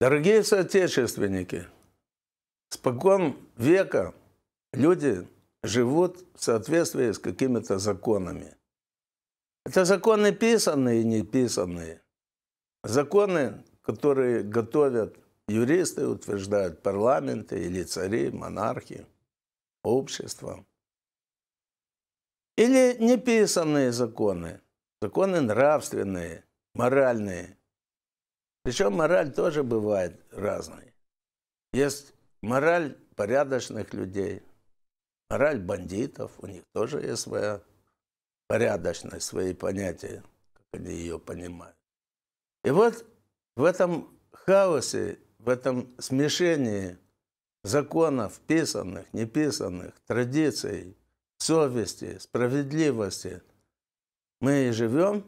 Дорогие соотечественники, спокон века люди живут в соответствии с какими-то законами. Это законы писанные и не писанные. Законы, которые готовят юристы, утверждают парламенты или цари, монархи, общество. Или неписанные законы, законы нравственные, моральные – причем мораль тоже бывает разной. Есть мораль порядочных людей, мораль бандитов, у них тоже есть своя порядочность, свои понятия, как они ее понимают. И вот в этом хаосе, в этом смешении законов писанных, неписанных, традиций, совести, справедливости мы и живем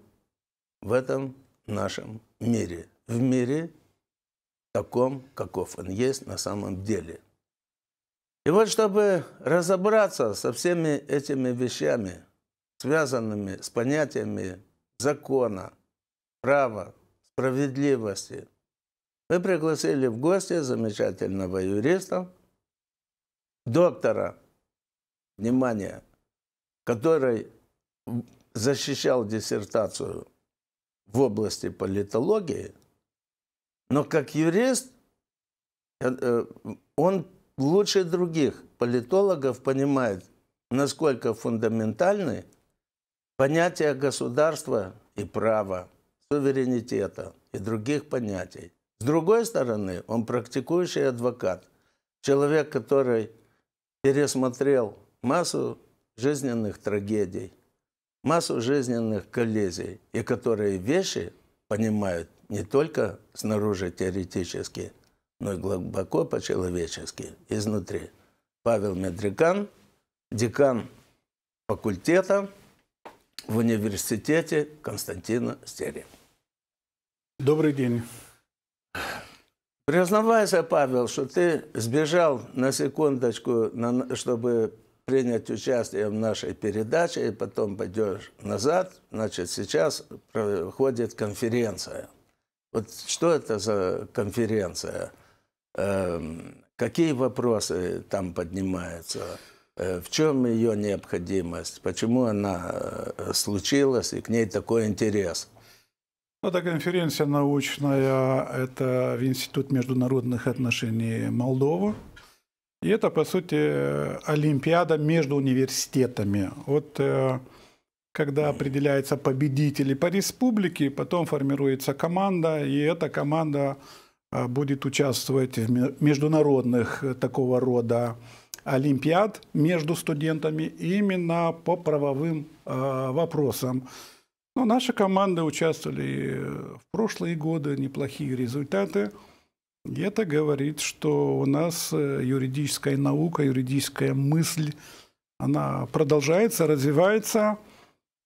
в этом нашем мире – в мире таком, каков он есть на самом деле. И вот чтобы разобраться со всеми этими вещами, связанными с понятиями закона, права, справедливости, мы пригласили в гости замечательного юриста, доктора, внимание, который защищал диссертацию в области политологии – но как юрист э, э, он лучше других политологов понимает, насколько фундаментальны понятия государства и права, суверенитета и других понятий. С другой стороны, он практикующий адвокат, человек, который пересмотрел массу жизненных трагедий, массу жизненных коллизий, и которые вещи понимают не только снаружи теоретически, но и глубоко по-человечески, изнутри. Павел Медрикан, декан факультета в университете Константина Стери. Добрый день. Признавайся, Павел, что ты сбежал на секундочку, чтобы принять участие в нашей передаче, и потом пойдешь назад. Значит, сейчас проходит конференция – вот что это за конференция? Эм, какие вопросы там поднимаются? Э, в чем ее необходимость? Почему она э, случилась и к ней такой интерес? Ну, это конференция научная, это в Институт международных отношений Молдовы, И это, по сути, олимпиада между университетами. Вот э, когда определяется победитель по республике, потом формируется команда, и эта команда а, будет участвовать в международных э, такого рода олимпиад между студентами именно по правовым а, вопросам. Но наши команды участвовали э, в прошлые годы, неплохие результаты. И это говорит, что у нас э, юридическая наука, юридическая мысль, она продолжается, развивается –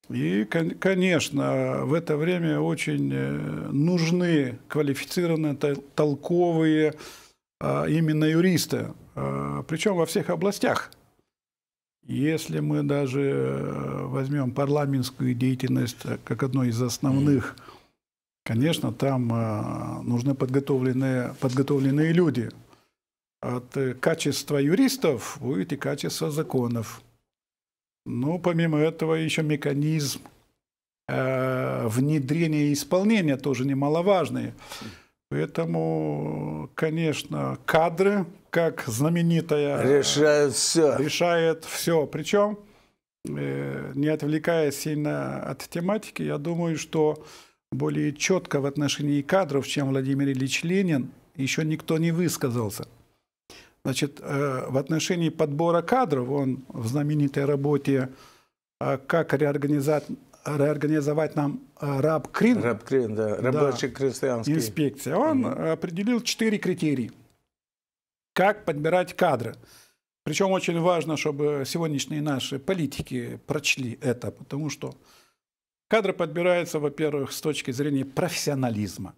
и, конечно, в это время очень э, нужны квалифицированные, толковые а, именно юристы, а, причем во всех областях. Если мы даже э, возьмем парламентскую деятельность как одно из основных, конечно, там а, нужны подготовленные, подготовленные люди. От э, качества юристов будет и качество законов. Ну, помимо этого, еще механизм э, внедрения и исполнения тоже немаловажный. Поэтому, конечно, кадры, как знаменитая... решают э, все. Решает все. Причем, э, не отвлекаясь сильно от тематики, я думаю, что более четко в отношении кадров, чем Владимир Ильич Ленин, еще никто не высказался. Значит, э, в отношении подбора кадров, он в знаменитой работе э, «Как реорганизовать, реорганизовать нам э, раб Крин», раб Крин да, рабочий да, крестьянский. инспекция, он угу. определил четыре критерии, как подбирать кадры. Причем очень важно, чтобы сегодняшние наши политики прочли это, потому что кадры подбираются, во-первых, с точки зрения профессионализма.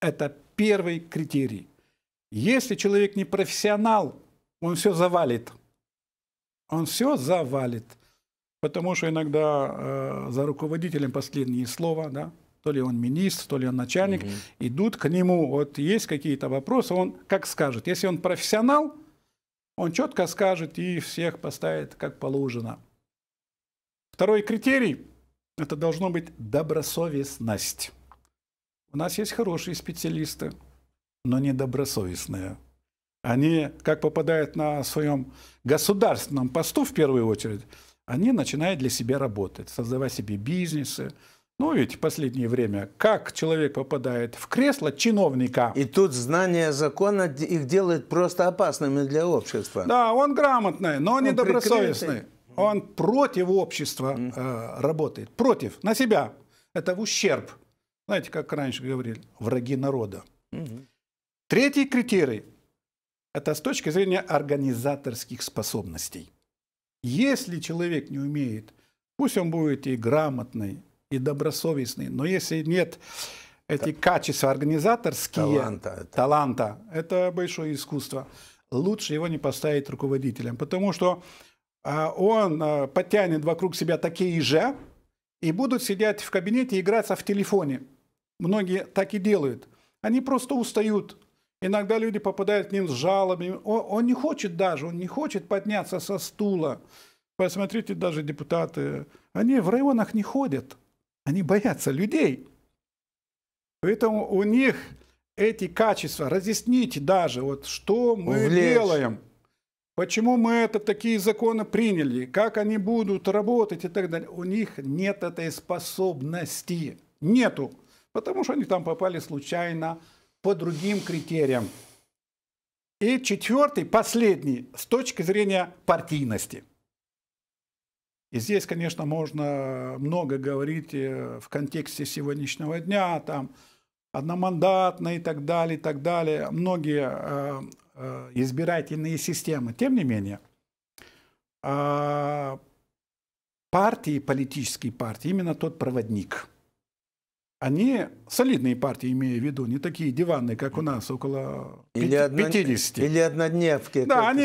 Это первый критерий – если человек не профессионал, он все завалит. Он все завалит. Потому что иногда э, за руководителем последние слова, да, то ли он министр, то ли он начальник, угу. идут к нему, вот есть какие-то вопросы, он как скажет. Если он профессионал, он четко скажет и всех поставит как положено. Второй критерий – это должно быть добросовестность. У нас есть хорошие специалисты, но недобросовестные. Они, как попадают на своем государственном посту в первую очередь, они начинают для себя работать, создавать себе бизнесы. Ну ведь в последнее время, как человек попадает в кресло чиновника... И тут знание закона их делает просто опасными для общества. Да, он грамотный, но он недобросовестный. Он против общества э, работает, против, на себя. Это в ущерб. Знаете, как раньше говорили, враги народа. Угу. Третий критерий – это с точки зрения организаторских способностей. Если человек не умеет, пусть он будет и грамотный, и добросовестный, но если нет эти качества организаторские, таланта, таланта это большое искусство, лучше его не поставить руководителем, потому что а, он а, подтянет вокруг себя такие же и будут сидеть в кабинете и играться в телефоне. Многие так и делают. Они просто устают Иногда люди попадают к ним с жалобами. Он, он не хочет даже, он не хочет подняться со стула. Посмотрите, даже депутаты, они в районах не ходят. Они боятся людей. Поэтому у них эти качества, разъясните даже, вот что мы Увлечь. делаем, почему мы это такие законы приняли, как они будут работать и так далее. У них нет этой способности, нету, потому что они там попали случайно, по другим критериям. И четвертый, последний, с точки зрения партийности. И здесь, конечно, можно много говорить э, в контексте сегодняшнего дня, там, одномандатные и так далее, и так далее, многие э, э, избирательные системы. Тем не менее, э, партии, политические партии, именно тот проводник – они солидные партии, имея в виду, не такие диванные, как у нас, около или 50. Одно, или однодневки, да, они,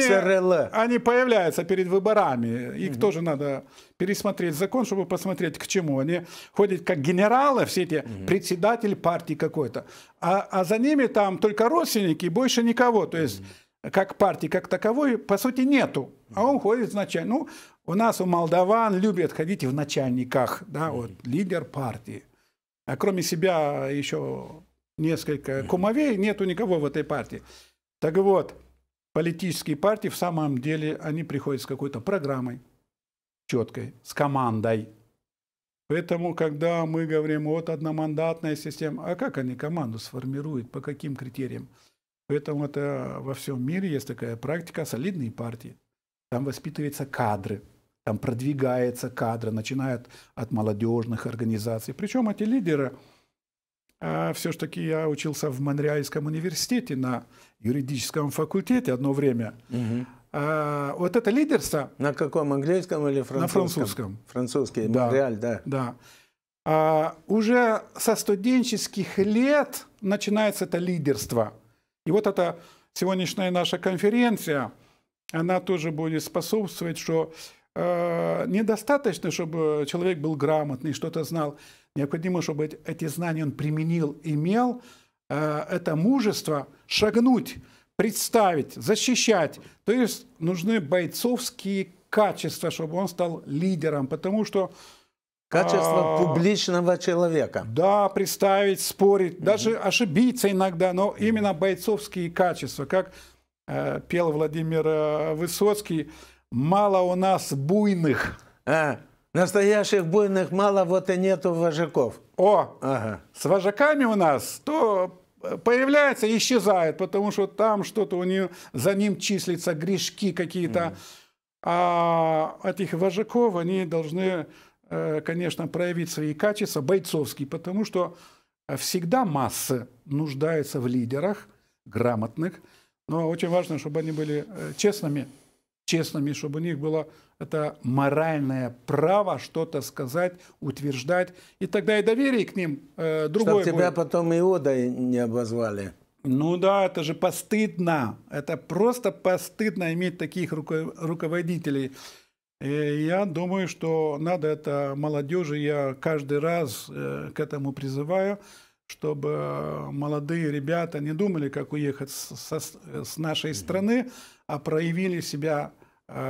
Они появляются перед выборами. Их угу. тоже надо пересмотреть закон, чтобы посмотреть, к чему. Они ходят как генералы, все эти угу. председатели партии какой-то. А, а за ними там только родственники, больше никого. То есть, угу. как партии как таковой, по сути, нету. А он ходит в начальник. Ну, у нас у молдаван любят ходить в начальниках, да, вот, лидер партии а кроме себя еще несколько кумовей, нету никого в этой партии. Так вот, политические партии в самом деле, они приходят с какой-то программой четкой, с командой. Поэтому, когда мы говорим, вот одномандатная система, а как они команду сформируют, по каким критериям? Поэтому это во всем мире есть такая практика, солидные партии. Там воспитываются кадры – там продвигается кадры, начинают от молодежных организаций. Причем эти лидеры, а все-таки я учился в Монреальском университете на юридическом факультете одно время. Угу. А, вот это лидерство... На каком, английском или французском? На французском. Французский, да, Монреаль, да. Да. А, уже со студенческих лет начинается это лидерство. И вот эта сегодняшняя наша конференция, она тоже будет способствовать, что Э, недостаточно, чтобы человек был грамотный, что-то знал. Необходимо, чтобы эти знания он применил, имел э, это мужество шагнуть, представить, защищать. То есть нужны бойцовские качества, чтобы он стал лидером, потому что Качество а, публичного человека. Да, представить, спорить, угу. даже ошибиться иногда, но именно бойцовские качества, как э, пел Владимир э, Высоцкий, Мало у нас буйных. А, настоящих буйных мало, вот и нету вожаков. О, ага. с вожаками у нас то э, появляется, исчезает, потому что там что-то у нее, за ним числятся грешки какие-то. Mm. А этих вожаков, они должны, э, конечно, проявить свои качества бойцовские, потому что всегда массы нуждаются в лидерах грамотных, но очень важно, чтобы они были э, честными честными, чтобы у них было это моральное право что-то сказать, утверждать. И тогда и доверие к ним э, другое Чтобы тебя будет. потом Иодой не обозвали. Ну да, это же постыдно. Это просто постыдно иметь таких руководителей. И э, я думаю, что надо это молодежи. Я каждый раз э, к этому призываю чтобы молодые ребята не думали, как уехать со, с э, нашей страны, а проявили себя э,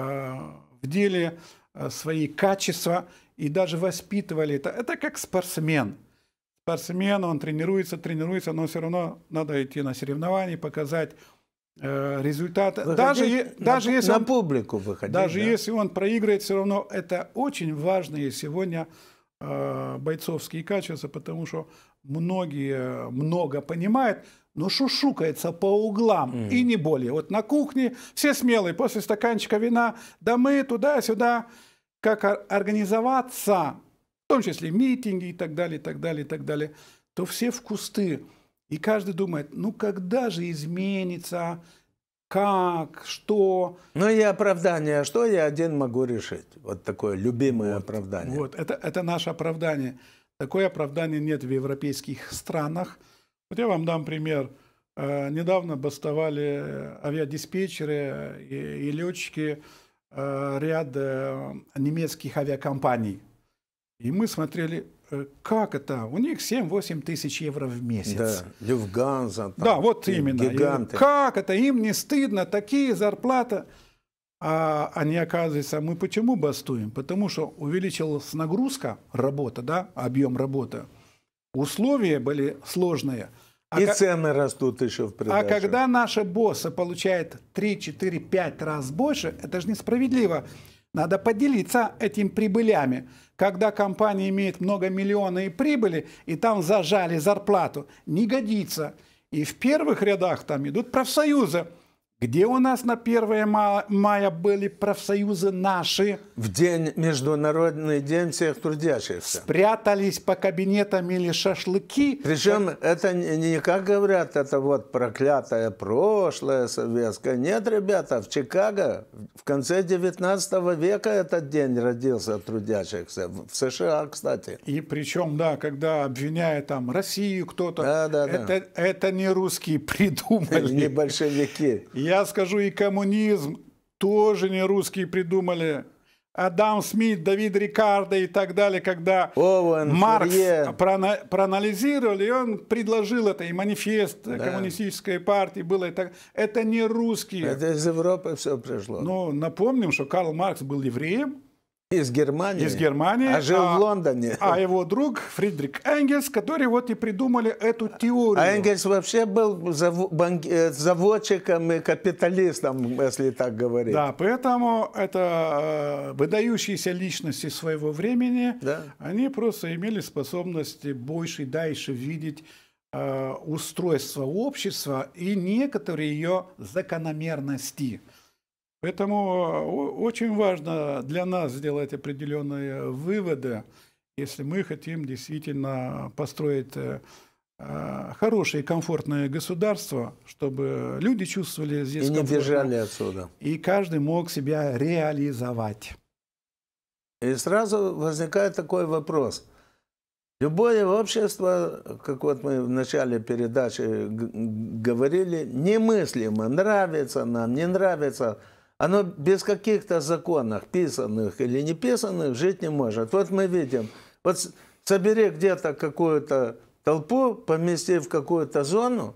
в деле, э, свои качества и даже воспитывали это. Это как спортсмен. Спортсмен, он тренируется, тренируется, но все равно надо идти на соревнования, показать э, результаты. Выходить даже, на, даже если на он, публику выходить. Даже да. если он проиграет, все равно это очень важные сегодня э, бойцовские качества, потому что многие много понимают, но шушукается по углам mm. и не более. Вот на кухне все смелые, после стаканчика вина, да мы туда-сюда. Как организоваться, в том числе митинги и так далее, и так далее, и так далее, то все в кусты. И каждый думает, ну когда же изменится, как, что. Ну и оправдание, что я один могу решить. Вот такое любимое вот, оправдание. Вот, это, это наше оправдание. Такое оправдание нет в европейских странах. Вот я вам дам пример. Э, недавно бастовали авиадиспетчеры и, и летчики э, ряд э, немецких авиакомпаний. И мы смотрели, как это? У них 7-8 тысяч евро в месяц. Да, Люфганза. да, вот именно. Гиганты. как это? Им не стыдно? Такие зарплаты а они оказывается, мы почему бастуем? Потому что увеличилась нагрузка, работа, да, объем работы, условия были сложные. А и цены растут еще в а придачу. А когда наши боссы получают 3, 4, 5 раз больше, это же несправедливо. Надо поделиться этим прибылями. Когда компания имеет много миллиона и прибыли, и там зажали зарплату, не годится. И в первых рядах там идут профсоюзы – где у нас на 1 мая были профсоюзы наши? В день, Международный день всех трудящихся. Спрятались по кабинетам или шашлыки. Причем как... это не, не как говорят, это вот проклятое прошлое советское. Нет, ребята, в Чикаго в конце 19 века этот день родился трудящихся. В США, кстати. И причем, да, когда обвиняют там Россию кто-то, да, да, это, да. это не русские придумали. Не большевики. Я скажу, и коммунизм тоже не русские придумали. Адам Смит, Давид Рикардо и так далее, когда Оуэн, Маркс проана проанализировал, и он предложил это, и манифест да. коммунистической партии было. И Это не русские. Это из Европы все пришло. Но ну, напомним, что Карл Маркс был евреем, из Германии. Из Германии. А жил а, в Лондоне. А его друг Фридрик Энгельс, который вот и придумали эту теорию. А Энгельс вообще был зав... банк... Э, заводчиком и капиталистом, если так говорить. Да, поэтому это э, выдающиеся личности своего времени, да. они просто имели способности больше и дальше видеть э, устройство общества и некоторые ее закономерности. Поэтому э, очень важно для нас сделать определенные выводы, если мы хотим действительно построить э, э, хорошее и комфортное государство, чтобы люди чувствовали здесь И не держали отсюда. И каждый мог себя реализовать. И сразу возникает такой вопрос. Любое общество, как вот мы в начале передачи говорили, немыслимо, нравится нам, не нравится – оно без каких-то законов, писанных или не писанных, жить не может. Вот мы видим, вот собери где-то какую-то толпу, помести в какую-то зону,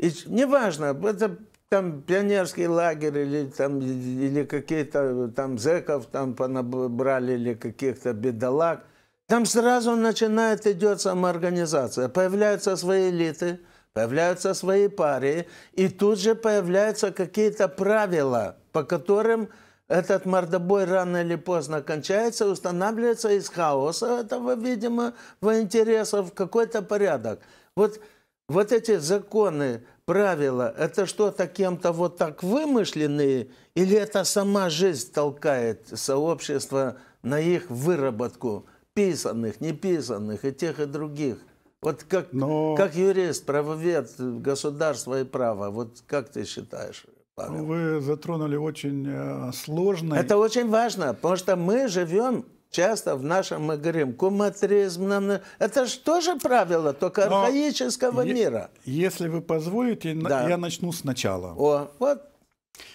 и неважно, это там пионерский лагерь или, там, или какие-то там зеков там понабрали или каких-то бедолаг, там сразу начинает идет самоорганизация, появляются свои элиты – появляются свои пары, и тут же появляются какие-то правила, по которым этот мордобой рано или поздно кончается, устанавливается из хаоса этого, видимо, в интересов какой-то порядок. Вот, вот эти законы, правила, это что-то кем-то вот так вымышленные, или это сама жизнь толкает сообщество на их выработку писанных, неписанных и тех, и других? Вот как, Но... как юрист, правовед, государство и право, вот как ты считаешь? Павел? Вы затронули очень э, Это очень важно, потому что мы живем часто в нашем, мы говорим, куматризм, нам... это же тоже правило, только Но архаического е- мира. Если вы позволите, да. я начну сначала. О, вот.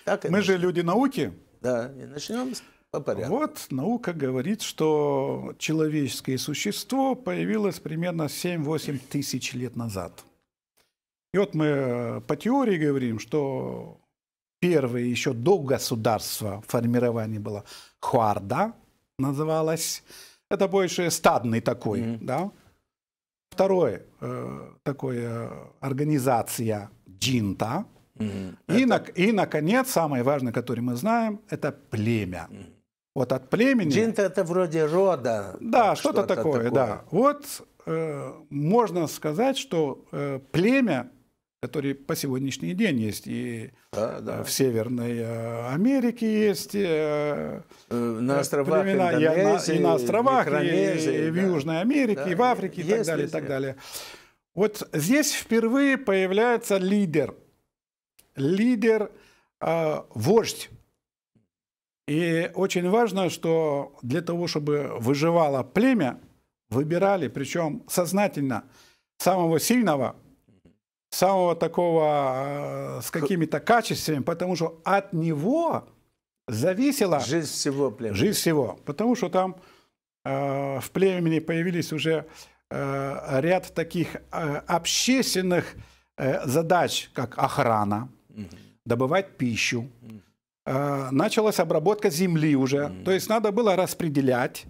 Так мы начнем. же люди науки. Да, и начнем с по порядку. Вот наука говорит, что человеческое существо появилось примерно 7-8 тысяч лет назад. И вот мы э, по теории говорим, что первое еще до государства формирование было хуарда, называлось, Это больше стадный такой, mm-hmm. да. Второе э, такое э, организация джинта. Mm-hmm. И, это... на, и наконец самое важное, которое мы знаем, это племя. Mm-hmm вот от племени. Джинта это вроде рода. Да, что-то, что такое, такое, да. Вот э, можно сказать, что э, племя, которое по сегодняшний день есть и да, да. Э, в Северной э, Америке есть, э, э на островах племена, и, на, и на островах, и, и, и в да. Южной Америке, да, и в Африке, есть, и так далее, есть, и так далее. Вот здесь впервые появляется лидер, лидер, э, вождь и очень важно, что для того, чтобы выживало племя, выбирали, причем сознательно, самого сильного, самого такого э, с какими-то качествами, потому что от него зависела жизнь всего племени. Жизнь всего, потому что там э, в племени появились уже э, ряд таких э, общественных э, задач, как охрана, угу. добывать пищу, угу Э, началась обработка земли уже. Mm. То есть надо было распределять,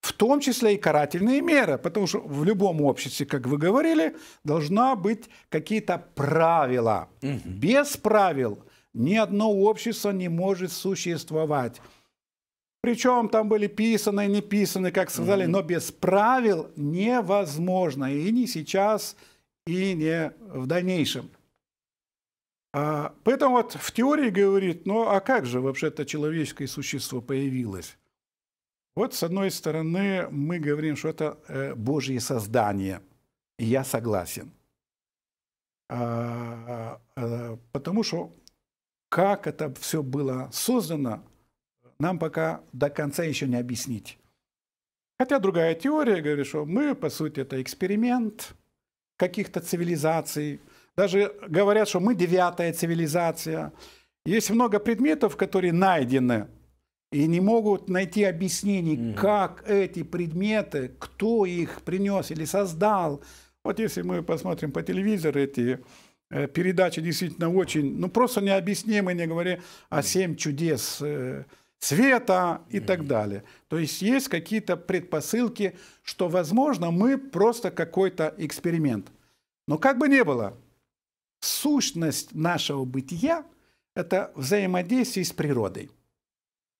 в том числе и карательные меры, потому что в любом обществе, как вы говорили, должна быть какие-то правила. Mm -hmm. Без правил ни одно общество не может существовать. Причем там были писаны, не писаны, как сказали, mm -hmm. но без правил невозможно. И не сейчас, и не в дальнейшем. А, поэтому вот в теории говорит, ну а как же вообще-то человеческое существо появилось? Вот с одной стороны мы говорим, что это э, Божье создание, и я согласен. А, э, потому что как это все было создано, нам пока до конца еще не объяснить. Хотя другая теория говорит, что мы, по сути, это эксперимент каких-то цивилизаций – даже говорят, что мы девятая цивилизация. Есть много предметов, которые найдены, и не могут найти объяснений, угу. как эти предметы, кто их принес или создал. Вот если мы посмотрим по телевизору эти э, передачи действительно очень, ну просто необъяснимые, не говоря о семь чудес э, света и mm так далее. То есть есть какие-то предпосылки, что, возможно, мы просто какой-то эксперимент. Но как бы ни было, сущность нашего бытия – это взаимодействие с природой.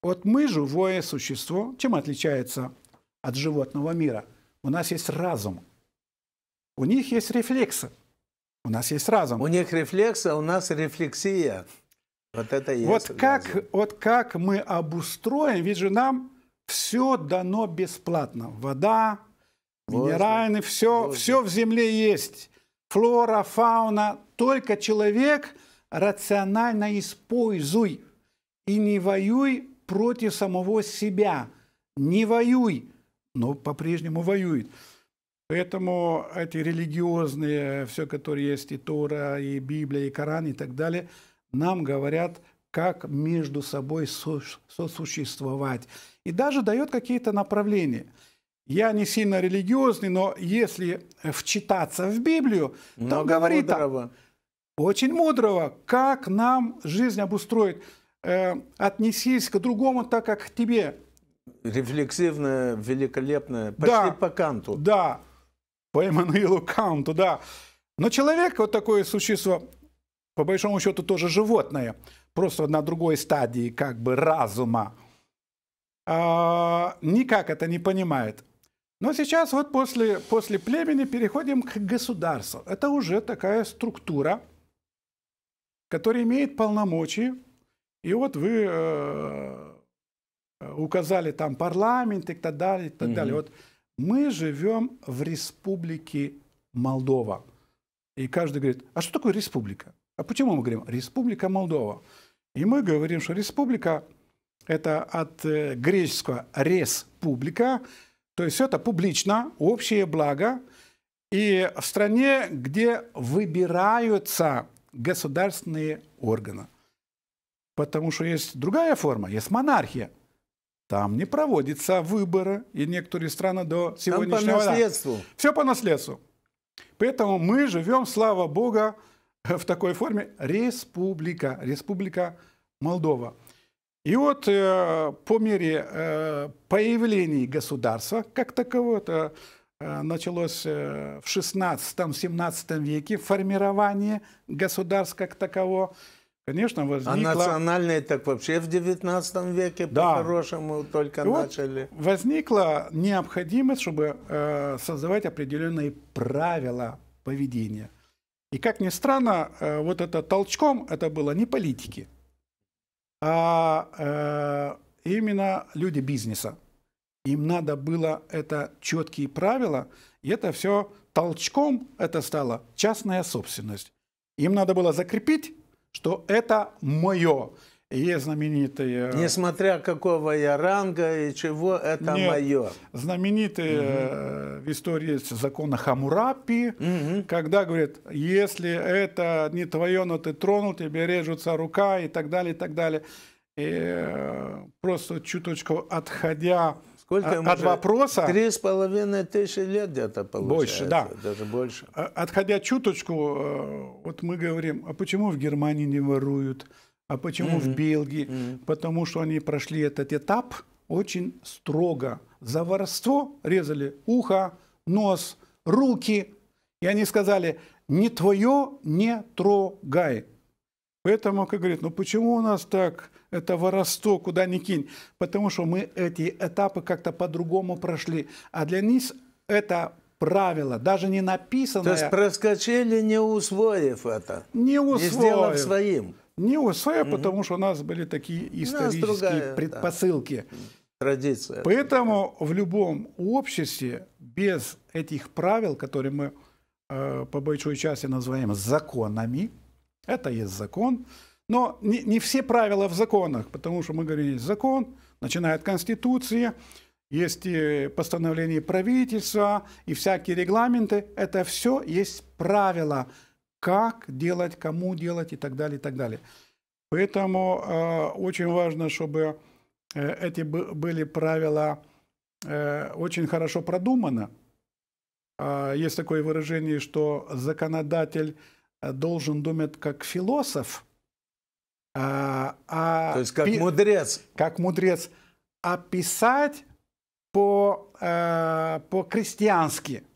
Вот мы – живое существо. Чем отличается от животного мира? У нас есть разум. У них есть рефлексы. У нас есть разум. У них рефлексы, а у нас рефлексия. Вот это есть вот как, вот как мы обустроим, ведь же нам все дано бесплатно. Вода, Воздух, все, все в земле есть флора, фауна. Только человек рационально используй и не воюй против самого себя. Не воюй, но по-прежнему воюет. Поэтому эти религиозные, все, которые есть, и Тора, и Библия, и Коран, и так далее, нам говорят, как между собой сосуществовать. И даже дает какие-то направления – я не сильно религиозный, но если вчитаться в Библию, Много там говорит мудрого. очень мудрого, как нам жизнь обустроить, Э, отнесись к другому так, как к тебе. Рефлексивное, великолепное, почти да, по канту. Да, по Эммануилу Канту, да. Но человек, вот такое существо, по большому счету тоже животное, просто на другой стадии как бы разума, а, никак это не понимает. Но сейчас вот после, после племени переходим к государству. Это уже такая структура, которая имеет полномочия. И вот вы э, указали там парламент и так далее, и так угу. далее. Вот мы живем в республике Молдова. И каждый говорит, а что такое республика? А почему мы говорим республика Молдова? И мы говорим, что республика – это от э, греческого «республика», то есть это публично, общее благо. И в стране, где выбираются государственные органы. Потому что есть другая форма, есть монархия. Там не проводятся выборы, и некоторые страны до сегодняшнего... дня. по наследству. Да. Все по наследству. Поэтому мы живем, слава Богу, в такой форме республика, республика Молдова. И вот э, по мере э, появления государства как такового, это э, началось э, в 16-17 веке формирование государства как такового. Конечно, а возникло... А национальное так вообще в 19 веке да. по-хорошему только И начали. Вот возникла необходимость, чтобы э, создавать определенные правила поведения. И как ни странно, э, вот это толчком это было не политики, а э, именно люди бизнеса. Им надо было это четкие правила, и это все толчком это стало частная собственность. Им надо было закрепить, что это мое. Есть знаменитые... Э, Несмотря какого я ранга и чего, это Нет, мое. Знаменитые угу. в истории закона Хамурапи, угу. когда говорят, если это не твое, но ты тронул, тебе режутся рука и так далее, и так далее. И э, просто чуточку отходя Сколько от, от вопроса... Три с половиной тысячи лет где-то получается. Больше, да. Даже больше. Отходя чуточку, вот мы говорим, а почему в Германии не воруют? А почему mm-hmm. в Бельгии? Mm-hmm. Потому что они прошли этот этап очень строго. За воровство резали ухо, нос, руки. И они сказали, не твое не трогай. Поэтому, как говорит, ну почему у нас так это воровство, куда ни кинь? Потому что мы эти этапы как-то по-другому прошли. А для них это правило, даже не написанное. То есть проскочили, не усвоив это. Не усвоив. Не сделав своим. Не УСЭ, угу. А, потому что у нас были такие исторические предпосылки. Да. Традиция. Поэтому в любом обществе без этих правил, которые мы э, по большой части называем законами, это есть закон, но не, не все правила в законах, потому что мы говорим, есть закон, начинает конституция, есть и э, постановление правительства и всякие регламенты. Это все есть правила, как делать, кому делать и так далее, и так далее. Поэтому э, очень важно, чтобы э, эти были правила э, очень хорошо продуманы. Э, есть такое выражение, что законодатель э, должен думать как философ, а, а То есть как пи- мудрец. Как мудрец. А писать по, э, по-крестьянски –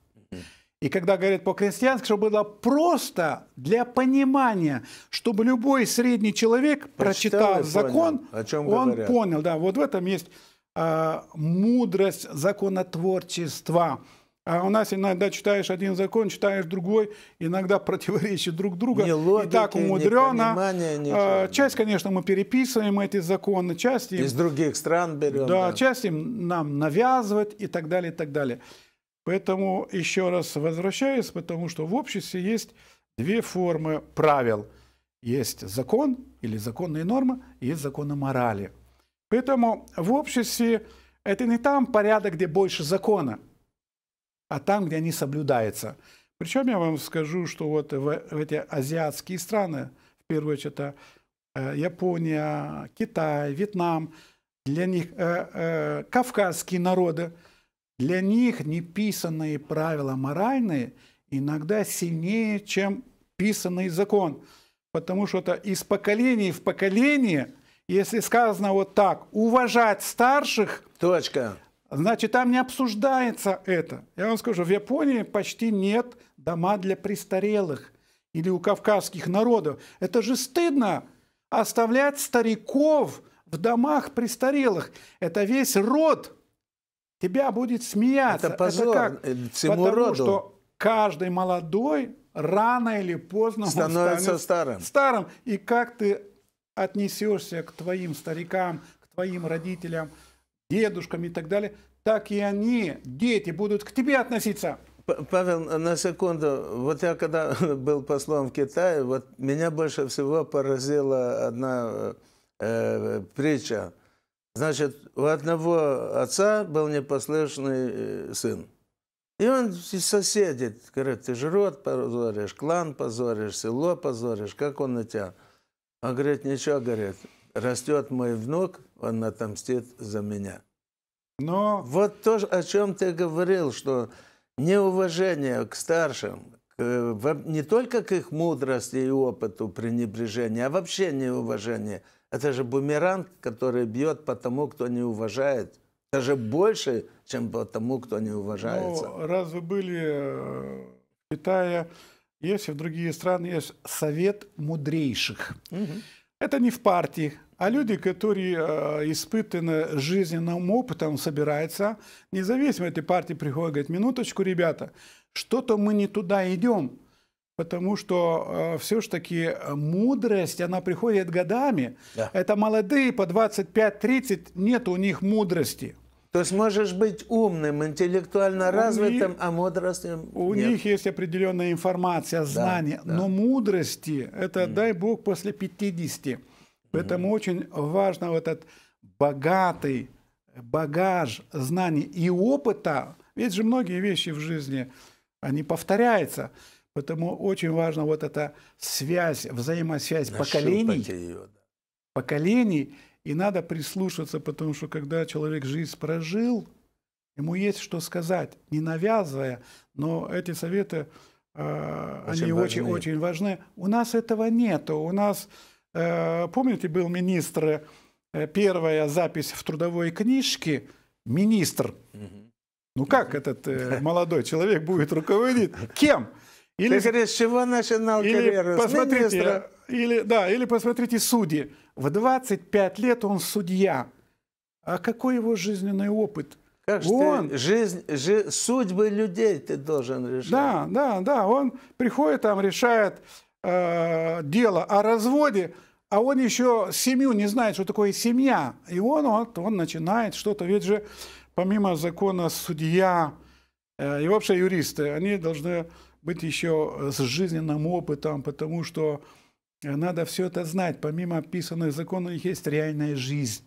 и когда говорят по-крестьянски, чтобы было просто для понимания, чтобы любой средний человек, прочитав закон, понял, о чем он говорят. понял. Да, вот в этом есть э, мудрость законотворчества. А у нас иногда читаешь один закон, читаешь другой, иногда противоречит друг друга. Ни логики, и так умудренно. Ни а, часть, конечно, мы переписываем эти законы, часть... Из других стран берем. Да, да, часть им нам навязывать и так далее, и так далее. Поэтому, еще раз возвращаюсь, потому что в обществе есть две формы правил. Есть закон или законные нормы, и есть законы морали. Поэтому в обществе это не там порядок, где больше закона, а там, где они соблюдаются. Причем я вам скажу, что вот в, в эти азиатские страны, в первую очередь это Япония, Китай, Вьетнам, для них э, э, кавказские народы – для них неписанные правила моральные иногда сильнее, чем писанный закон. Потому что это из поколения в поколение, если сказано вот так, уважать старших, Точка. значит там не обсуждается это. Я вам скажу, в Японии почти нет дома для престарелых или у кавказских народов. Это же стыдно оставлять стариков в домах престарелых. Это весь род тебя будет смеяться. Это позор это Потому что каждый молодой рано или поздно становится он старым. старым. И как ты отнесешься к твоим старикам, к твоим родителям, дедушкам и так далее, так и они, дети, будут к тебе относиться. Павел, на секунду. Вот я когда был послом в Китае, вот меня больше всего поразила одна э, э притча – Значит, у одного отца был непослушный э, сын. И он соседи говорит, ты же род позоришь, клан позоришь, село позоришь, как он на тебя? Он говорит, ничего, говорит, растет мой внук, он отомстит за меня. Но... Вот то, о чем ты говорил, что неуважение к старшим, к, не только к их мудрости и опыту пренебрежения, а вообще неуважение – это же бумеранг, который бьет по тому, кто не уважает. Даже больше, чем по тому, кто не уважается. Ну, раз вы были э, в Китае, есть и в другие страны, есть совет мудрейших. Угу. Это не в партии, а люди, которые э, испытаны жизненным опытом, собираются, независимо от этой партии, приходят, говорят, минуточку, ребята, что-то мы не туда идем. Потому что э, все-таки э, мудрость, она приходит годами. Да. Это молодые по 25-30, нет у них мудрости. То есть можешь быть умным, интеллектуально у развитым, них, а мудростным У нет. них есть определенная информация, знания, да, да. но мудрости, это mm. дай бог после 50. Поэтому mm. очень важно вот этот богатый багаж знаний и опыта. Ведь же многие вещи в жизни, они повторяются. Поэтому очень важно вот эта связь, взаимосвязь поколений. Ее, да. Поколений. И надо прислушаться, потому что когда человек жизнь прожил, ему есть что сказать, не навязывая. Но эти советы, э, очень они очень-очень важны. У нас этого нету. У нас, э, помните, был министр, э, первая запись в трудовой книжке, министр. Угу. Ну как этот э, молодой человек будет руководить? Кем? Или, Ты с чего начинал или карьеру? Посмотрите, э, Или, да, или посмотрите судьи. В 25 лет он судья. А какой его жизненный опыт? Как он, ты жизнь, жи, судьбы людей ты должен решать. Да, да, да. Он приходит там, решает э, дело о разводе, а он еще семью не знает, что такое семья. И он, вот, он начинает что-то. Ведь же помимо закона судья э, и вообще юристы, они должны быть еще э, с жизненным опытом, потому что э, надо все это знать. Помимо описанных законов, у них есть реальная жизнь.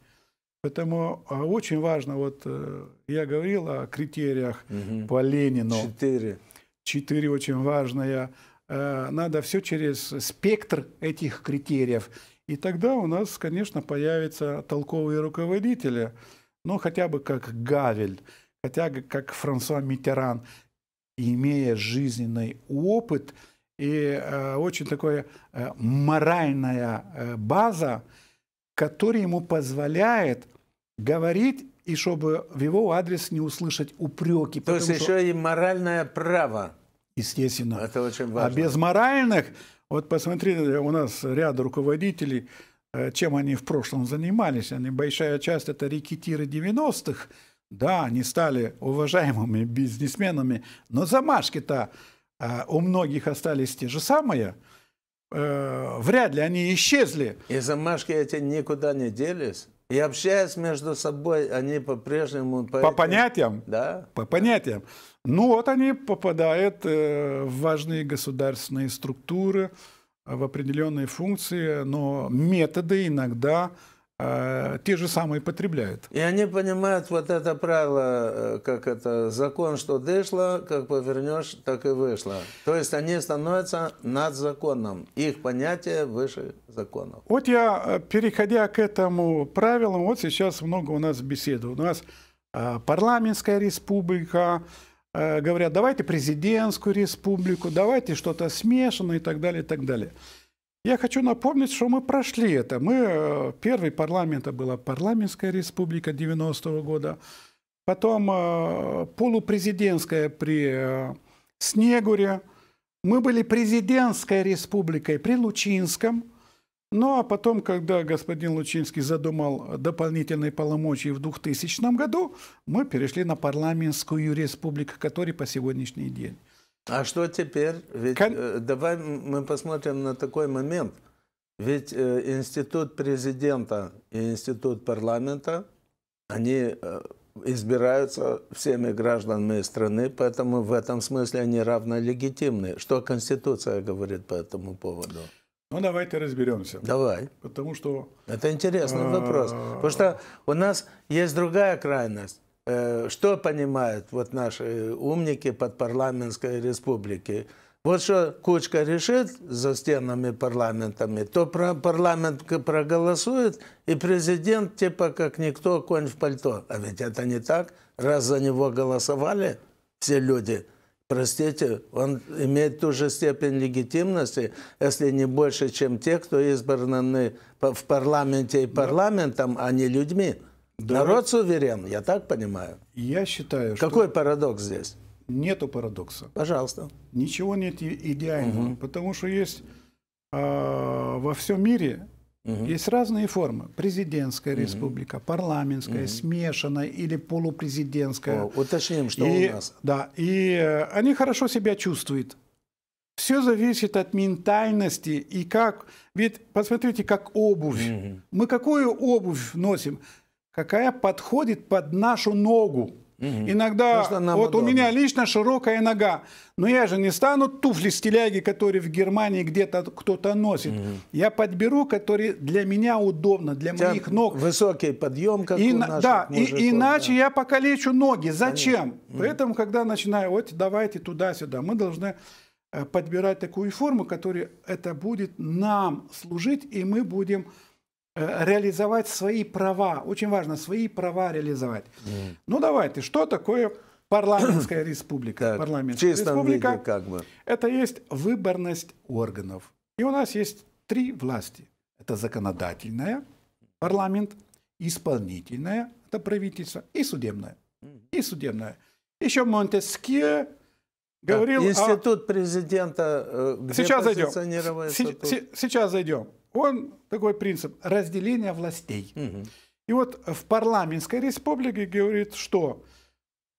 Поэтому а, очень важно, вот э, я говорил о критериях угу. по Ленину. Четыре. Четыре очень важные. Надо все через спектр этих критериев. И тогда у нас, конечно, появятся толковые руководители, ну хотя бы как Гавель, хотя бы как Франсуа Митеран, имея жизненный опыт и э, очень такая э, моральная э, база, которая ему позволяет говорить и чтобы в его адрес не услышать упреки. То есть еще что... и моральное право. Естественно. Это очень а важно. А без моральных, вот посмотрите, у нас ряд руководителей, чем они в прошлом занимались. Они, большая часть это рекетиры 90-х, да, они стали уважаемыми бизнесменами, но замашки-то э, у многих остались те же самые. Э, вряд ли они исчезли. И замашки эти никуда не делись. И общаясь между собой, они по-прежнему... По, по этим... понятиям? Да. По понятиям. Ну вот они попадают э, в важные государственные структуры, в определенные функции, но методы иногда а, те же самые потребляют. И они понимают вот это правило, э, как это закон, что дышло, как повернешь, так и вышло. То есть они становятся над законом. Их понятие выше законов. Вот я, э, переходя к этому правилу, вот сейчас много у нас бесед. У нас э, парламентская республика, говорят, давайте президентскую республику, давайте что-то смешанное и так далее, и так далее. Я хочу напомнить, что мы прошли это. Мы, э, первый парламент, это была парламентская республика 90-го года, потом э, полупрезидентская при э, Снегуре, мы были президентской республикой при Лучинском, ну а потом, когда господин Лучинский задумал дополнительные полномочия в 2000 году, мы перешли на парламентскую республику, которая по сегодняшний день. А что теперь? Ведь Кон... э, давай мы посмотрим на такой момент. Ведь э, институт президента и институт парламента, они э, избираются всеми гражданами страны, поэтому в этом смысле они равно легитимны. Что Конституция говорит по этому поводу? Ну, давайте разберемся. Давай. Потому что... Это интересный вопрос. А, Потому что у нас есть другая крайность. Э, что понимают вот наши умники под парламентской республики? Вот что Кучка решит за стенами парламентами, то парламент проголосует, и президент типа как никто конь в пальто. А ведь это не так. Раз за него голосовали все люди, простите, он имеет ту же степень легитимности, если не больше, чем те, кто избраны в парламенте и парламентом, а не людьми. Да. Народ суверен, я так понимаю. Я считаю, Какой что... Какой парадокс здесь? Нету парадокса. Пожалуйста. Ничего нет идеального, угу. потому что есть э, во всем мире угу. есть разные формы. Президентская угу. республика, парламентская, угу. смешанная или полупрезидентская. О, уточним, что и, у нас. Да, и э, они хорошо себя чувствуют. Все зависит от ментальности и как. Ведь посмотрите, как обувь. Угу. Мы какую обувь носим? какая подходит под нашу ногу. Угу. Иногда, вот удобно. у меня лично широкая нога, но я же не стану туфли стиляги, которые в Германии где-то кто-то носит. Угу. Я подберу, которые для меня удобно, для Тя моих ног. Высокий подъем, как и, у наших Да, мужиков, и, иначе да. я покалечу ноги. Зачем? Угу. Поэтому, когда начинаю, вот давайте туда-сюда, мы должны э, подбирать такую форму, которая это будет нам служить, и мы будем Э, реализовать свои права. Очень важно свои права реализовать. Mm. Ну давайте, что такое парламентская республика? Так, парламентская республика виде, как бы. Это есть выборность органов. И у нас есть три власти. Это законодательная, парламент, исполнительная, это правительство, и судебная. И судебная. Еще Монтескье говорил... Так, институт о... президента, э, где сейчас зайдем. сейчас зайдем он такой принцип разделения властей. Угу. И вот в парламентской республике говорит, что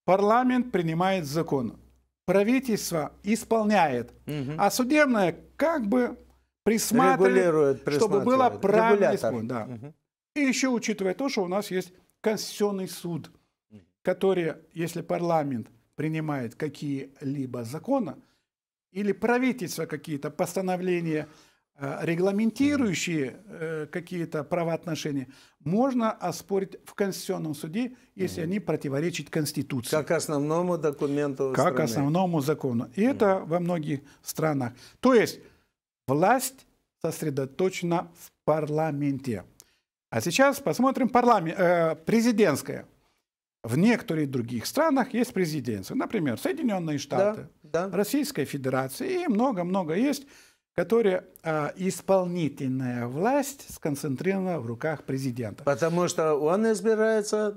парламент принимает закон, правительство исполняет, угу. а судебное как бы присматривает, Регулирует, присматривает. чтобы было правильно исполнено. Да. Угу. И еще учитывая то, что у нас есть Конституционный суд, который, если парламент принимает какие-либо законы или правительство какие-то постановления, Э, регламентирующие э, какие-то правоотношения, можно оспорить в Конституционном суде, если они противоречат Конституции. Как основному документу страны. Как основному закону. И это во многих странах. То есть власть сосредоточена в парламенте. А сейчас посмотрим парламент, э, президентское. В некоторых других странах есть президентство. Например, Соединенные Штаты, да, да. Российская Федерация и много-много есть которая а, исполнительная власть сконцентрирована в руках президента. Потому что он избирается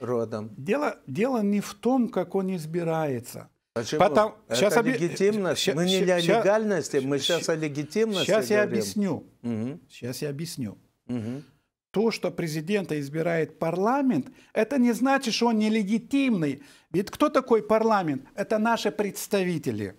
народом. Дело, дело не в том, как он избирается. Почему? Потом, это сейчас об... легитимность. Ща, мы не ща, о легальности, ща, мы сейчас о легитимности Сейчас говорим. я объясню. Угу. Сейчас я объясню. Угу. То, что президента избирает парламент, это не значит, что он нелегитимный. Ведь кто такой парламент? Это наши представители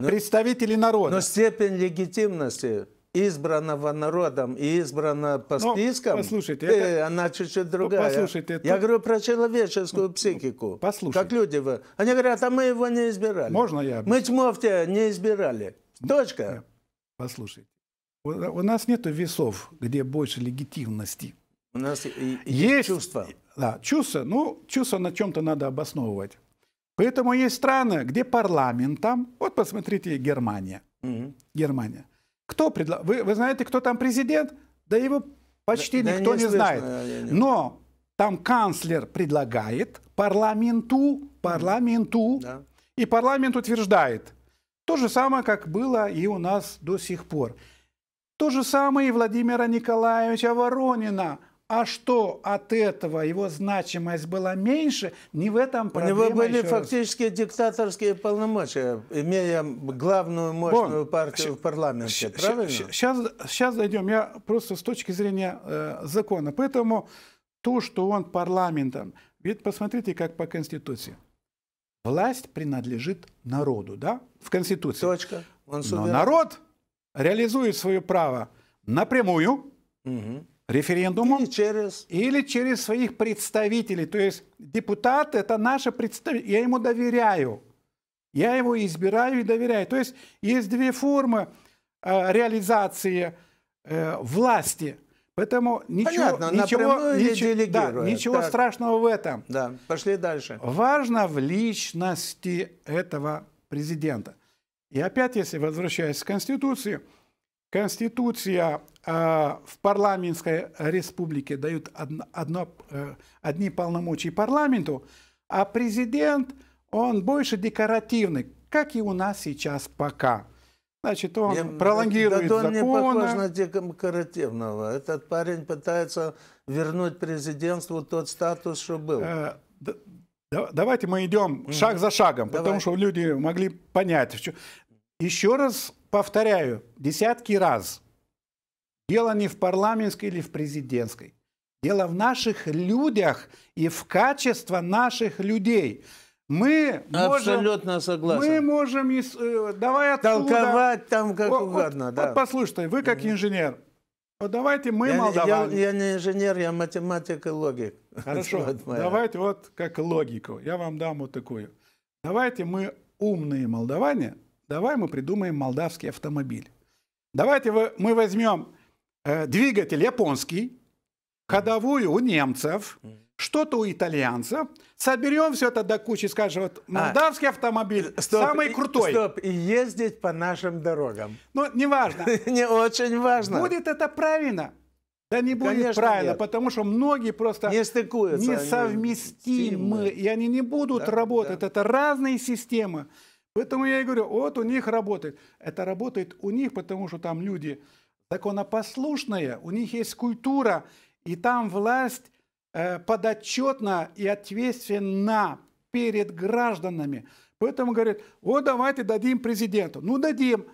но, представители народа. Но степень легитимности избранного народом и избранного по но, спискам, послушайте, э, это, она чуть-чуть другая. Послушайте, это... Я говорю про человеческую ну, психику. Послушайте. Как люди. Вы... Они говорят, а мы его не избирали. Можно я? Объясню? Мы Тьмовте не избирали. Точка. Послушайте. У, у нас нет весов, где больше легитимности. У нас есть, есть чувства. Да, чувства. Ну, чувства на чем-то надо обосновывать. Поэтому есть страны, где парламентом, вот посмотрите, Германия. Угу. Германия. Кто предла... вы, вы знаете, кто там президент? Да его почти да, никто не, не знает. Я, я, Но там канцлер предлагает парламенту, парламенту, да. и парламент утверждает. То же самое, как было и у нас до сих пор. То же самое и Владимира Николаевича Воронина – а что от этого его значимость была меньше, не в этом проблема. У него были фактически раз. диктаторские полномочия, имея главную мощную Вон, партию в парламенте, правильно? Сейчас, сейчас зайдем. Я просто с точки зрения э, закона. Поэтому то, что он парламентом, ведь посмотрите, как по Конституции. Власть принадлежит народу, да? В Конституции. Точка. Он Но народ реализует свое право напрямую, угу референдумом или через... или через своих представителей. То есть депутат – это наши представители, я ему доверяю. Я его избираю и доверяю. То есть есть две формы э, реализации э, власти. Поэтому ничего, Понятно, ничего, ничего, да, ничего страшного в этом. Да, пошли дальше. Важно в личности этого президента. И опять, если возвращаясь к Конституции – Конституция э, в парламентской республике дает одно, одно, э, одни полномочия парламенту, а президент, он больше декоративный, как и у нас сейчас пока. Значит, он Я, ну, пролонгирует да, он не похож на декоративного. Этот парень пытается вернуть президентству тот статус, что был. Э, да, давайте мы идем mm -hmm. шаг за шагом, Давай. потому что люди могли понять. Еще раз повторяю, десятки раз. Дело не в парламентской или в президентской. Дело в наших людях и в качестве наших людей. Мы Абсолютно можем, согласен. Мы можем, э, давай оттуда. Толковать там как вот, угодно, вот, да. Вот послушайте, вы как инженер. Вот давайте мы, молдаване. Я, я не инженер, я математик и логик. Хорошо, вот давайте вот как логику. Я вам дам вот такую. Давайте мы умные молдаване – давай мы придумаем молдавский автомобиль. Давайте мы возьмем э, двигатель японский, ходовую у немцев, что-то у итальянцев, соберем все это до кучи, скажем, вот а, молдавский а, автомобиль э, стоп, самый крутой. И, стоп, и ездить по нашим дорогам. Ну, важно, Не очень важно. Будет это правильно. Да не будет Конечно, правильно, нет. потому что многие просто не стыкуются, несовместимы, они... и они не будут да, работать. Да. Это разные системы. Поэтому я и говорю, вот у них работает. Это работает у них, потому что там люди законопослушные, у них есть культура, и там власть э, подотчетна и ответственна перед гражданами. Поэтому говорит, вот давайте дадим президенту. Ну дадим.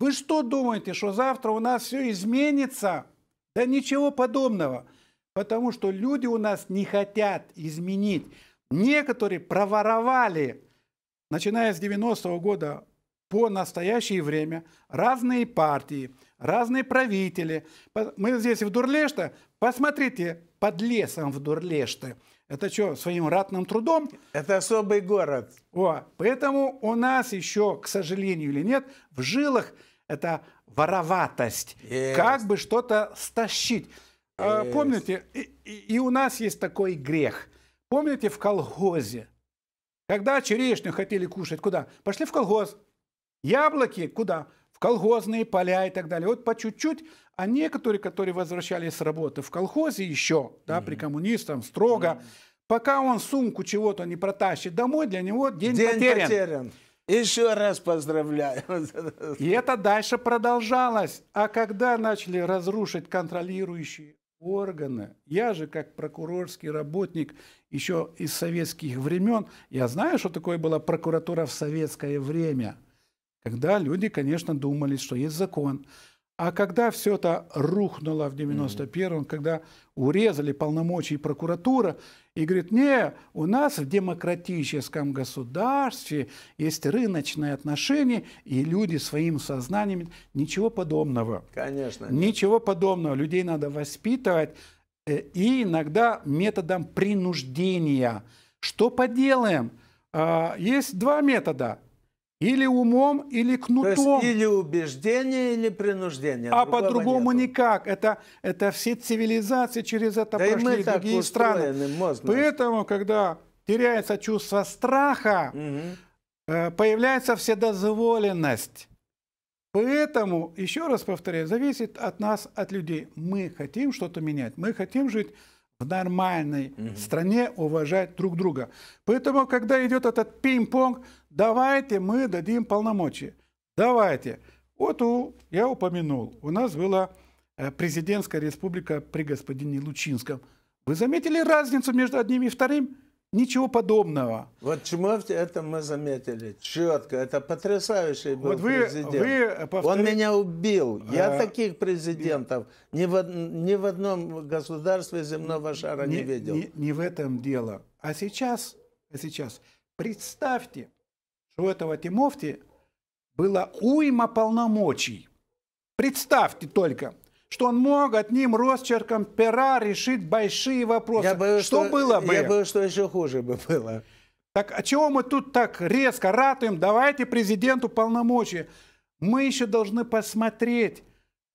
Вы что думаете, что завтра у нас все изменится? Да ничего подобного. Потому что люди у нас не хотят изменить. Некоторые проворовали начиная с 90-го года по настоящее время разные партии, разные правители. Мы здесь в Дурлеште, посмотрите, под лесом в Дурлеште. Это что, своим ратным трудом? Это особый город. О, поэтому у нас еще, к сожалению или нет, в жилах это вороватость. Yes. Как бы что-то стащить. Yes. А, помните, и, и у нас есть такой грех. Помните в колхозе? Когда черешню хотели кушать, куда? Пошли в колхоз. Яблоки куда? В колхозные поля и так далее. Вот по чуть-чуть, а некоторые, которые возвращались с работы в колхозе еще, да, угу. при коммунистам строго, угу. пока он сумку чего-то не протащит домой, для него день, день потерян. потерян. Еще раз поздравляю. И это дальше продолжалось. А когда начали разрушить контролирующие органы. Я же, как прокурорский работник еще из советских времен, я знаю, что такое была прокуратура в советское время, когда люди, конечно, думали, что есть закон, а когда все это рухнуло в 91-м, mm-hmm. когда урезали полномочия прокуратура, и говорит, не, у нас в демократическом государстве есть рыночные отношения, и люди своим сознанием... Ничего подобного. Конечно. Нет. Ничего подобного. Людей надо воспитывать, э, и иногда методом принуждения. Что поделаем? А, есть два метода – или умом, или кнутом. То есть или убеждение, или принуждение. А по-другому никак. Это, это все цивилизации через это да прошли и другие страны. Мозг Поэтому, когда теряется чувство страха, угу. появляется вседозволенность. Поэтому, еще раз повторяю, зависит от нас, от людей. Мы хотим что-то менять, мы хотим жить в нормальной угу. стране, уважать друг друга. Поэтому, когда идет этот пинг-понг, давайте мы дадим полномочия. Давайте. Вот у, я упомянул, у нас была э, президентская республика при господине Лучинском. Вы заметили разницу между одним и вторым? Ничего подобного. Вот Чумовки, это мы заметили четко. Это потрясающий был вот вы, президент. Вы повтори... Он меня убил. Я а... таких президентов ни в, ни в одном государстве земного шара не, не видел. Не, не в этом дело. А сейчас, а сейчас представьте, что у этого Тимофти было уйма полномочий. Представьте только, что он мог одним росчерком пера решить большие вопросы. боюсь, что, что было бы? Я боюсь, что еще хуже бы было. Так а чего мы тут так резко ратуем? Давайте президенту полномочия. Мы еще должны посмотреть,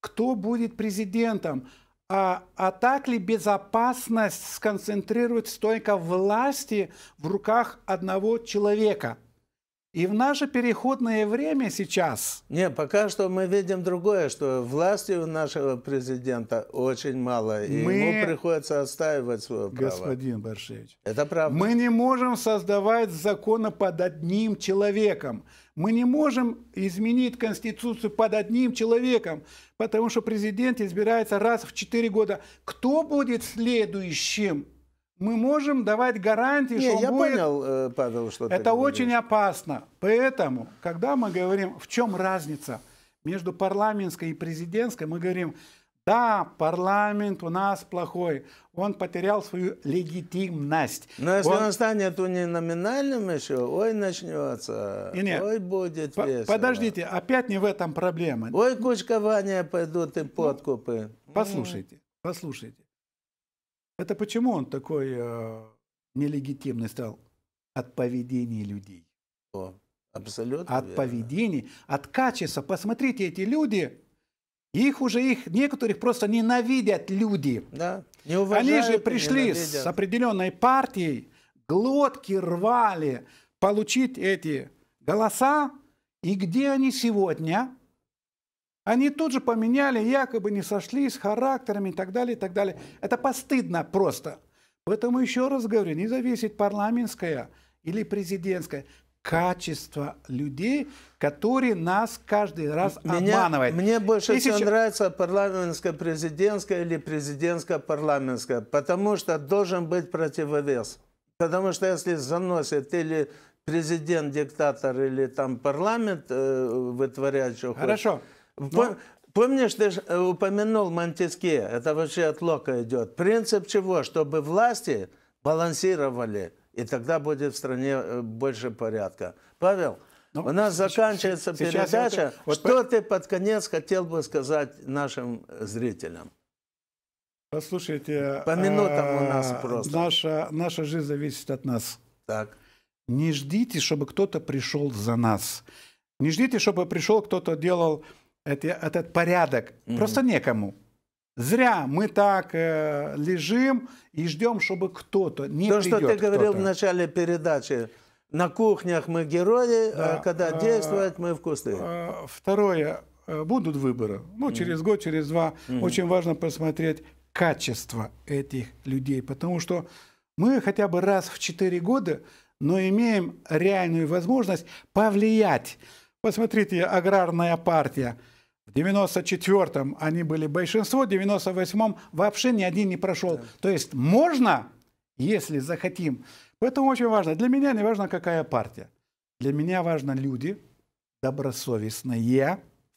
кто будет президентом. А, а так ли безопасность сконцентрируется только власти в руках одного человека? И в наше переходное время сейчас... Не, пока что мы видим другое, что власти у нашего президента очень мало, и мы... ему приходится отстаивать свое право. Господин Баршевич, это правда. Мы не можем создавать законы под одним человеком. Мы не можем изменить Конституцию под одним человеком, потому что президент избирается раз в четыре года. Кто будет следующим? мы можем давать гарантии, Не, что я будет... понял, э, Павел, что Это очень опасно. Поэтому, когда мы говорим, в чем разница между парламентской и президентской, мы говорим, да, парламент у нас плохой, он потерял свою легитимность. Но если он, он станет униноминальным еще, ой, начнется, и нет, ой, будет по весело. Подождите, опять не в этом проблема. Ой, кучкование пойдут и ну, подкупы. послушайте, послушайте. Это почему он такой э, нелегитимный стал? От поведения людей. О, абсолютно. От верно. поведения, от качества. Посмотрите, эти люди, их уже их некоторых просто ненавидят люди. Да. Не уважают, Они же пришли с определенной партией, глотки рвали получить эти голоса. И где они сегодня? Они тут же поменяли, якобы не сошлись характерами и так далее, и так далее. Это постыдно просто. Поэтому еще раз говорю, не зависит парламентская или президентская качество людей, которые нас каждый раз Меня, обманывают. Мне больше Тысяча... всего нравится парламентская президентская или президентская парламентская, потому что должен быть противовес. Потому что если заносит или президент диктатор, или там парламент э, вытворяет, что Хорошо. хочет. Но... Ну. Помнишь, ты э, упомянул Монтеске, это вообще от Лока идет. Принцип чего? Чтобы власти балансировали, и тогда будет в стране э, больше порядка. Павел, ну, у нас заканчивается сейчас передача. Это, вот Что по... ты под конец хотел бы сказать нашим э, зрителям? Послушайте, по минутам а, у нас а, просто. Наша, наша жизнь зависит от нас. Так. Не ждите, чтобы кто-то пришел за нас. Не ждите, чтобы пришел кто-то делал это, этот порядок. Mm-hmm. Просто некому. Зря мы так э, лежим и ждем, чтобы кто-то не То, что ты говорил в начале передачи, на кухнях мы герои, а да. а когда э, действовать мы вкусные. Э, второе, э, будут выборы. Ну, через mm-hmm. год, через два. Mm-hmm. Очень важно посмотреть качество этих людей, потому что мы хотя бы раз в четыре года, но имеем реальную возможность повлиять Посмотрите, аграрная партия. В 94-м они были большинство, в 98-м вообще ни один не прошел. Да. То есть можно, если захотим. Поэтому очень важно. Для меня не важно, какая партия. Для меня важно люди, добросовестные,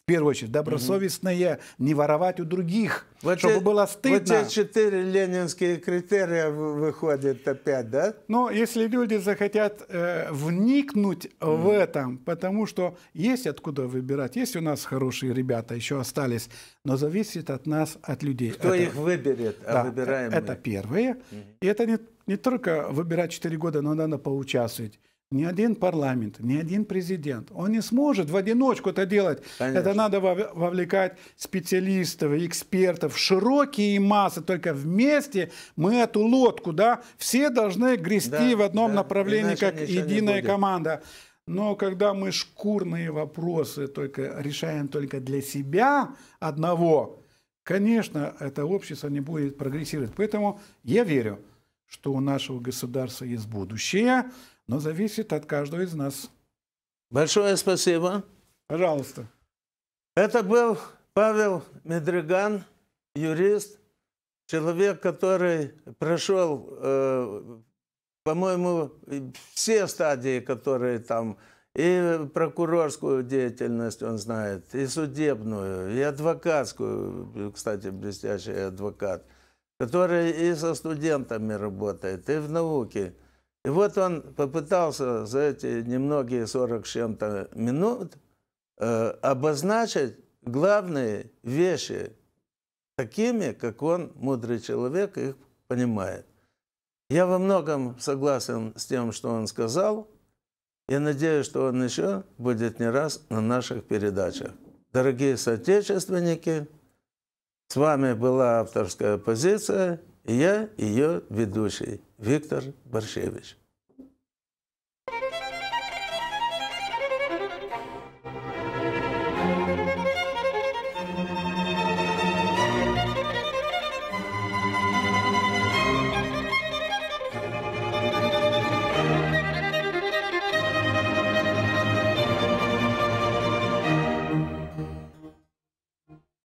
в первую очередь, добросовестные, угу. не воровать у других, вот чтобы те, было стыдно. Вот эти четыре ленинские критерия выходят опять, да? Но если люди захотят э, вникнуть угу. в этом, потому что есть откуда выбирать, есть у нас хорошие ребята, еще остались, но зависит от нас, от людей. Кто это, их выберет, а да, выбираем это мы. Это первое. Угу. И это не, не только выбирать четыре года, но надо поучаствовать ни один парламент, ни один президент, он не сможет в одиночку это делать. Конечно. Это надо вовлекать специалистов, экспертов, широкие массы. Только вместе мы эту лодку, да, все должны грести да, в одном да. направлении, Иначе как единая команда. Но когда мы шкурные вопросы только решаем только для себя одного, конечно, это общество не будет прогрессировать. Поэтому я верю, что у нашего государства есть будущее – но зависит от каждого из нас. Большое спасибо. Пожалуйста. Это был Павел Медриган, юрист, человек, который прошел, э, по-моему, все стадии, которые там, и прокурорскую деятельность он знает, и судебную, и адвокатскую, кстати, блестящий адвокат, который и со студентами работает, и в науке. И вот он попытался за эти немногие 40 с чем-то минут э, обозначить главные вещи такими, как он, мудрый человек, их понимает. Я во многом согласен с тем, что он сказал. Я надеюсь, что он еще будет не раз на наших передачах. Дорогие соотечественники, с вами была авторская позиция я ее ведущий Виктор Баршевич.